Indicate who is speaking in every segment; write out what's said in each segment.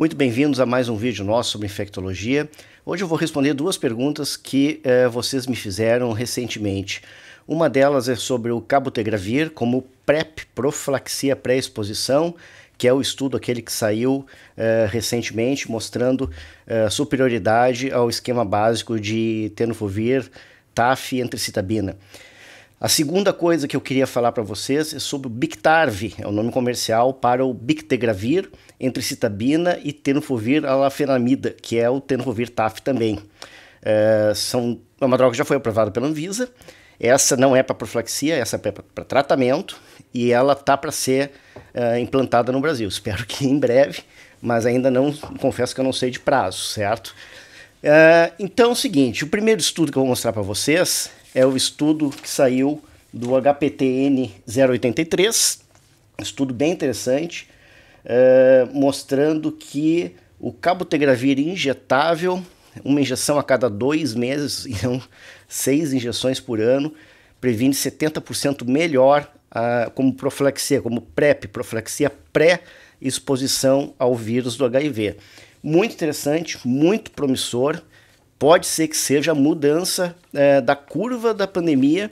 Speaker 1: Muito bem-vindos a mais um vídeo nosso sobre infectologia. Hoje eu vou responder duas perguntas que eh, vocês me fizeram recentemente. Uma delas é sobre o cabotegravir como PrEP, profilaxia pré-exposição, que é o estudo aquele que saiu eh, recentemente mostrando eh, superioridade ao esquema básico de tenofovir, TAF e entricitabina. A segunda coisa que eu queria falar para vocês é sobre o Bictarv, é o nome comercial para o Bictegravir, entre citabina e tenofovir alafenamida, que é o tenofovir TAF também. É, são, é uma droga que já foi aprovada pela Anvisa. Essa não é para profilaxia, essa é para tratamento e ela tá para ser é, implantada no Brasil. Espero que em breve, mas ainda não, confesso que eu não sei de prazo, certo? É, então é o seguinte, o primeiro estudo que eu vou mostrar para vocês é o estudo que saiu do HPTN 083, estudo bem interessante, é, mostrando que o cabotegravir injetável, uma injeção a cada dois meses, então seis injeções por ano, previne 70% melhor a, ah, como profilaxia, como PrEP, profilaxia pré-exposição ao vírus do HIV. Muito interessante, muito promissor pode ser que seja a mudança é, da curva da pandemia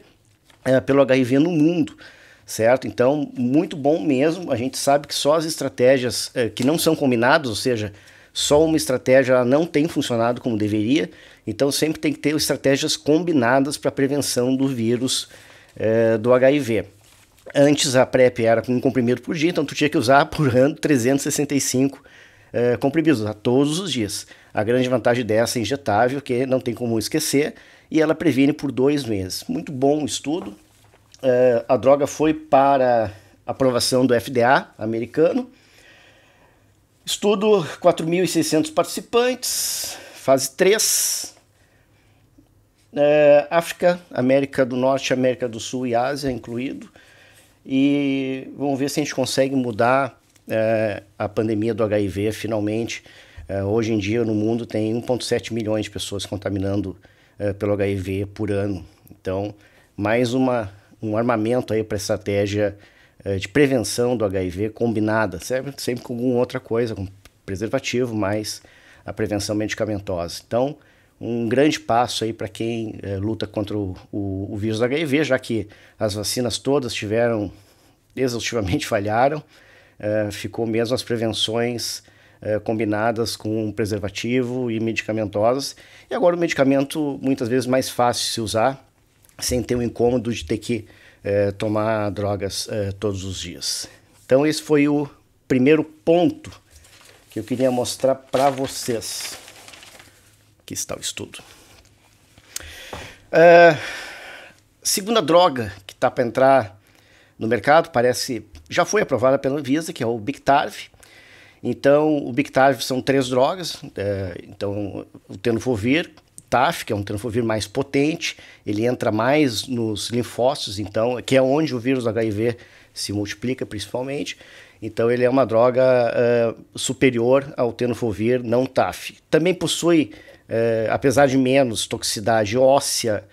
Speaker 1: é, pelo HIV no mundo. Certo? Então, muito bom mesmo. A gente sabe que só as estratégias é, que não são combinadas, ou seja, só uma estratégia não tem funcionado como deveria. Então, sempre tem que ter estratégias combinadas para a prevenção do vírus é, do HIV. Antes a PrEP era com um comprimido por dia, então tu tinha que usar por ano 365 é, comprimidos a todos os dias. A grande vantagem dessa é injetável, que não tem como esquecer, e ela previne por dois meses. Muito bom estudo. Eh, a droga foi para aprovação do FDA americano. Estudo 4.600 participantes, fase 3. É, eh, África, América do Norte, América do Sul e Ásia incluído. E vamos ver se a gente consegue mudar é, a pandemia do HIV finalmente Uh, hoje em dia, no mundo, tem 1,7 milhões de pessoas contaminando uh, pelo HIV por ano. Então, mais uma, um armamento aí para a estratégia uh, de prevenção do HIV combinada, sempre, sempre com alguma outra coisa, com preservativo, mas a prevenção medicamentosa. Então, um grande passo aí para quem luta contra o, o, o vírus do HIV, já que as vacinas todas tiveram exaustivamente falharam. Uh, ficou mesmo as prevenções eh, combinadas com preservativo e medicamentosas. E agora o medicamento muitas vezes mais fácil de se usar, sem ter o incômodo de ter que eh, tomar drogas eh, todos os dias. Então esse foi o primeiro ponto que eu queria mostrar para vocês. Aqui está o estudo. segunda droga que está para entrar no mercado, parece já foi aprovada pela Anvisa, que é o Bictarv, então, o Bictav são três drogas. É, então, o tenofovir, TAF, que é um tenofovir mais potente, ele entra mais nos linfócitos, então, que é onde o vírus HIV se multiplica principalmente. Então, ele é uma droga é, superior ao tenofovir não TAF. Também possui, é, apesar de menos, toxicidade óssea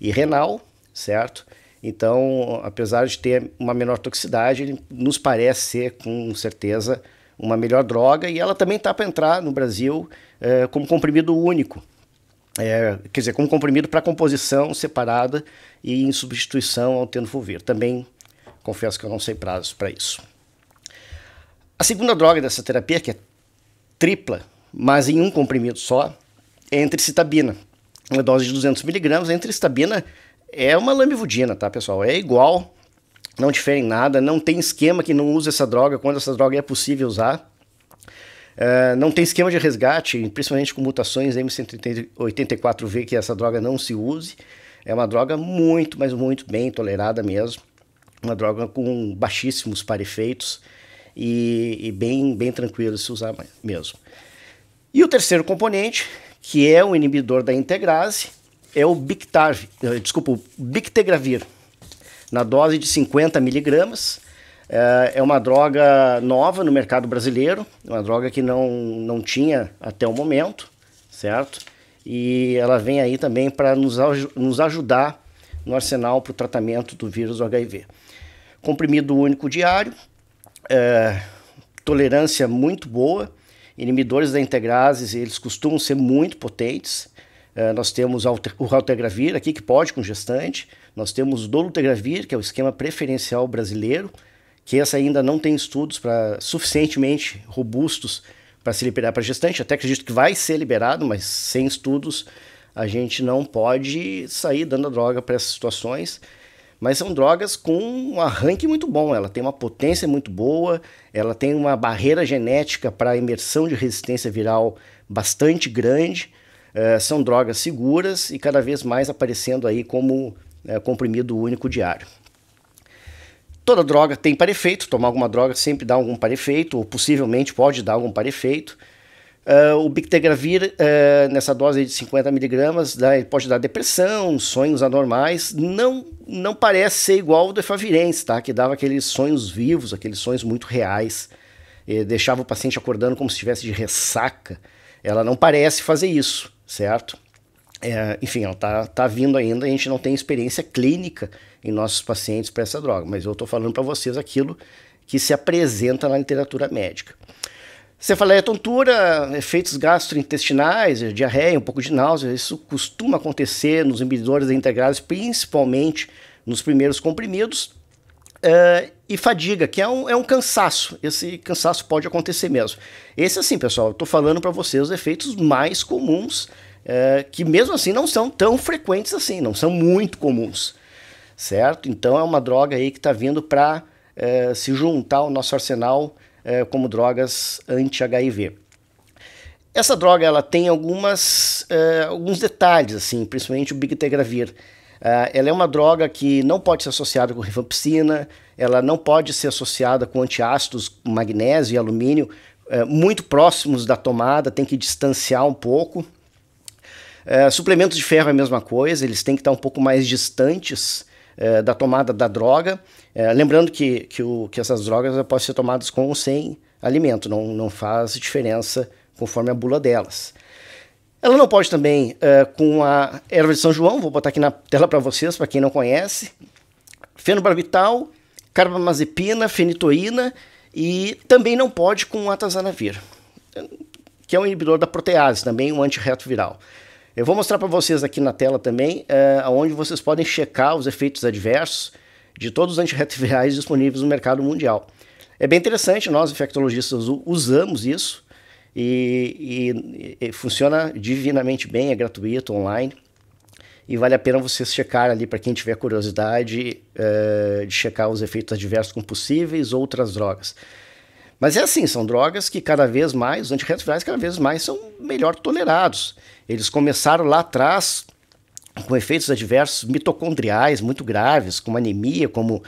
Speaker 1: e renal, certo? Então, apesar de ter uma menor toxicidade, ele nos parece ser, com certeza, uma melhor droga, e ela também está para entrar no Brasil é, como comprimido único. É, quer dizer, como comprimido para composição separada e em substituição ao tenofovir. Também confesso que eu não sei prazos para isso. A segunda droga dessa terapia, que é tripla, mas em um comprimido só, é entrecitabina. entricitabina. Uma dose de 200 miligramas. A entricitabina é uma lambivudina, tá, pessoal? É igual não diferem nada, não tem esquema que não use essa droga quando essa droga é possível usar. Uh, não tem esquema de resgate, principalmente com mutações M184V, que essa droga não se use. É uma droga muito, mas muito bem tolerada mesmo. Uma droga com baixíssimos parefeitos e, e bem, bem tranquilo de se usar mesmo. E o terceiro componente, que é o inibidor da integrase, é o Bictav, eh, desculpa, o Bictegravir na dose de 50 miligramas. É, é uma droga nova no mercado brasileiro, uma droga que não, não tinha até o momento, certo? E ela vem aí também para nos, nos ajudar no arsenal para o tratamento do vírus do HIV. Comprimido único diário, é, tolerância muito boa, inibidores da integrases, eles costumam ser muito potentes. É, nós temos o raltegravir aqui, que pode com gestante, nós temos dolutegravir, que é o esquema preferencial brasileiro, que essa ainda não tem estudos para suficientemente robustos para se liberar para gestante. Até acredito que vai ser liberado, mas sem estudos a gente não pode sair dando a droga para essas situações. Mas são drogas com um arranque muito bom. Ela tem uma potência muito boa, ela tem uma barreira genética para imersão de resistência viral bastante grande. Uh, são drogas seguras e cada vez mais aparecendo aí como é, comprimido único diário. Toda droga tem parefeito, tomar alguma droga sempre dá algum parefeito, ou possivelmente pode dar algum parefeito. Uh, o Bictegravir, uh, nessa dose de 50mg, pode dar depressão, sonhos anormais. Não, não parece ser igual ao do Efavirense, tá? que dava aqueles sonhos vivos, aqueles sonhos muito reais. E deixava o paciente acordando como se estivesse de ressaca. Ela não parece fazer isso, certo? É, enfim, ela está tá vindo ainda, a gente não tem experiência clínica em nossos pacientes para essa droga, mas eu estou falando para vocês aquilo que se apresenta na literatura médica. Cefaleia tontura, efeitos gastrointestinais, diarreia, um pouco de náusea, isso costuma acontecer nos inibidores integrados, principalmente nos primeiros comprimidos. Uh, e fadiga, que é um, é um cansaço. Esse cansaço pode acontecer mesmo. Esse, assim, pessoal, estou falando para vocês os efeitos mais comuns é, que mesmo assim não são tão frequentes assim, não são muito comuns, certo? Então é uma droga aí que está vindo para é, eh, se juntar ao nosso arsenal é, como drogas anti-HIV. Essa droga ela tem algumas, alguns detalhes, assim, principalmente o Bictegravir. Uh, ah, ela é uma droga que não pode ser associada com rifampicina, ela não pode ser associada com antiácidos magnésio e alumínio, uh, muito próximos da tomada, tem que distanciar um pouco. É, suplementos de ferro é a mesma coisa, eles têm que estar um pouco mais distantes é, da tomada da droga. É, lembrando que, que, o, que essas drogas podem ser tomadas com ou sem alimento, não, não faz diferença conforme a bula delas. Ela não pode também com a erva de São João, vou botar aqui na tela para vocês, para quem não conhece. Fenobarbital, carbamazepina, fenitoína e também não pode com atazanavir, que é um inibidor da protease, também um antirretroviral. viral. Eu vou mostrar para vocês aqui na tela também, uh, eh, onde vocês podem checar os efeitos adversos de todos os antirretrovirais disponíveis no mercado mundial. É bem interessante, nós infectologistas usamos isso e, e, e funciona divinamente bem, é gratuito, online e vale a pena vocês checar ali para quem tiver curiosidade uh, de checar os efeitos adversos com possíveis outras drogas. Mas é assim, são drogas que cada vez mais, os antirretrovirais cada vez mais são melhor tolerados. Eles começaram lá atrás com efeitos adversos mitocondriais muito graves, como anemia, como uh,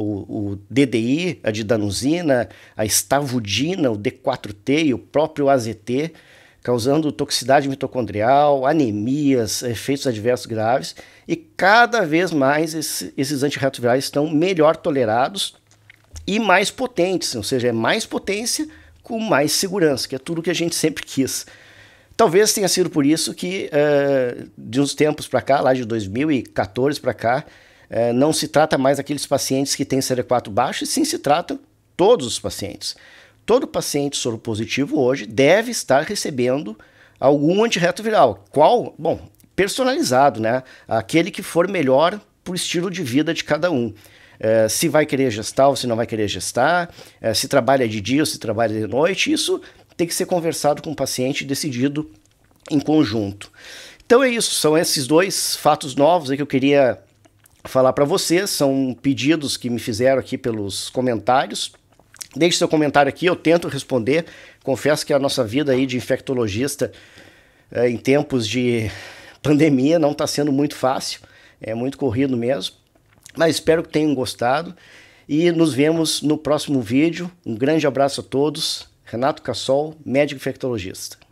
Speaker 1: o, o, DDI, a didanosina, a estavudina, o D4T e o próprio AZT, causando toxicidade mitocondrial, anemias, efeitos adversos graves, e cada vez mais esses, esses antirretrovirais estão melhor tolerados e mais potentes, ou seja, é mais potência com mais segurança, que é tudo que a gente sempre quis. Talvez tenha sido por isso que, uh, de uns tempos para cá, lá de 2014 para cá, uh, não se trata mais aqueles pacientes que têm CD4 baixo, e sim se trata todos os pacientes. Todo paciente soro positivo hoje deve estar recebendo algum antirretroviral. Qual? Bom, personalizado, né? Aquele que for melhor para o estilo de vida de cada um é, se vai querer gestar ou se não vai querer gestar, é, se trabalha de dia ou se trabalha de noite. Isso tem que ser conversado com o paciente e decidido em conjunto. Então é isso, são esses dois fatos novos que eu queria falar para vocês, são pedidos que me fizeram aqui pelos comentários. Deixe seu comentário aqui, eu tento responder. Confesso que a nossa vida aí de infectologista é, em tempos de pandemia não está sendo muito fácil, é muito corrido mesmo. Mas espero que tenham gostado e nos vemos no próximo vídeo. Um grande abraço a todos. Renato Cassol, médico infectologista.